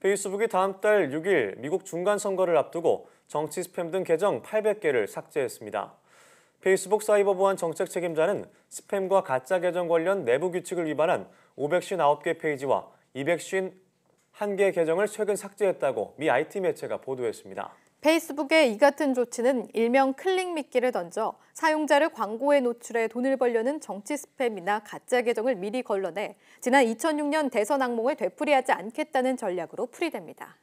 페이스북이 다음 달 6일 미국 중간선거를 앞두고 정치 스팸 등 계정 800개를 삭제했습니다. 페이스북 사이버보안 정책 책임자는 스팸과 가짜 계정 관련 내부 규칙을 위반한 559개 페이지와 2 0 0 한개 계정을 최근 삭제했다고 미 IT 매체가 보도했습니다. 페이스북의 이 같은 조치는 일명 클릭 미끼를 던져 사용자를 광고에 노출해 돈을 벌려는 정치 스팸이나 가짜 계정을 미리 걸러내 지난 2006년 대선 악몽을 되풀이하지 않겠다는 전략으로 풀이됩니다.